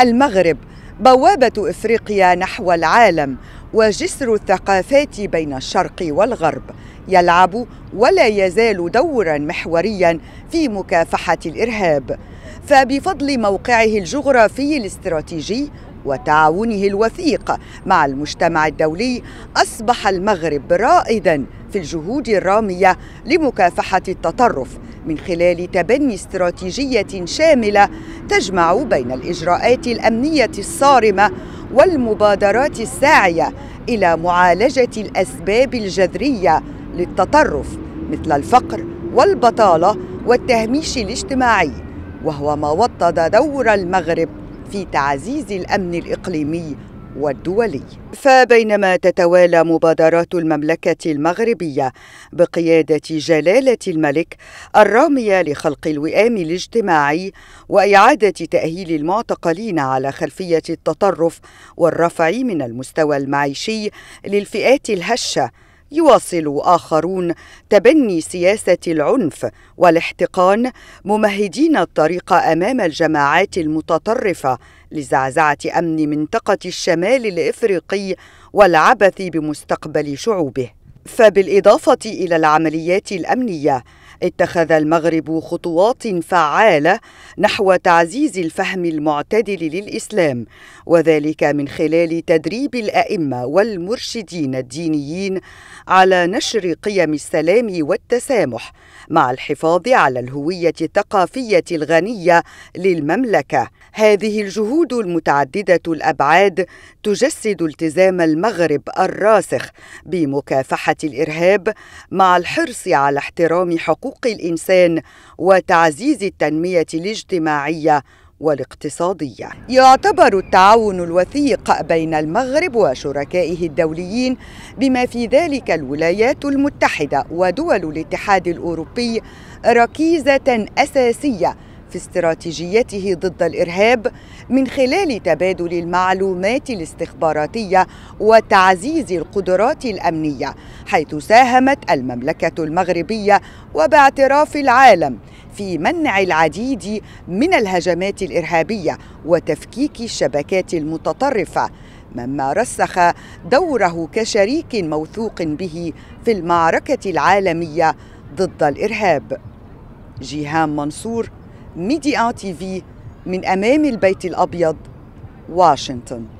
المغرب بوابة إفريقيا نحو العالم وجسر الثقافات بين الشرق والغرب يلعب ولا يزال دورا محوريا في مكافحة الإرهاب فبفضل موقعه الجغرافي الاستراتيجي وتعاونه الوثيق مع المجتمع الدولي أصبح المغرب رائدا في الجهود الرامية لمكافحة التطرف من خلال تبني استراتيجيه شامله تجمع بين الاجراءات الامنيه الصارمه والمبادرات الساعيه الى معالجه الاسباب الجذريه للتطرف مثل الفقر والبطاله والتهميش الاجتماعي وهو ما وطد دور المغرب في تعزيز الامن الاقليمي والدولي فبينما تتوالى مبادرات المملكة المغربية بقيادة جلالة الملك الرامية لخلق الوئام الاجتماعي وإعادة تأهيل المعتقلين على خلفية التطرف والرفع من المستوى المعيشي للفئات الهشة يواصل اخرون تبني سياسه العنف والاحتقان ممهدين الطريق امام الجماعات المتطرفه لزعزعه امن منطقه الشمال الافريقي والعبث بمستقبل شعوبه فبالإضافة إلى العمليات الأمنية اتخذ المغرب خطوات فعاله نحو تعزيز الفهم المعتدل للاسلام وذلك من خلال تدريب الائمه والمرشدين الدينيين على نشر قيم السلام والتسامح مع الحفاظ على الهويه الثقافيه الغنيه للمملكه هذه الجهود المتعدده الابعاد تجسد التزام المغرب الراسخ بمكافحه الارهاب مع الحرص على احترام حقوق الانسان وتعزيز التنميه الاجتماعيه والاقتصادية يعتبر التعاون الوثيق بين المغرب وشركائه الدوليين بما في ذلك الولايات المتحدة ودول الاتحاد الأوروبي ركيزة أساسية في استراتيجيته ضد الارهاب من خلال تبادل المعلومات الاستخباراتيه وتعزيز القدرات الامنيه حيث ساهمت المملكه المغربيه وباعتراف العالم في منع العديد من الهجمات الارهابيه وتفكيك الشبكات المتطرفه مما رسخ دوره كشريك موثوق به في المعركه العالميه ضد الارهاب جيهان منصور ميديا تي في من أمام البيت الأبيض واشنطن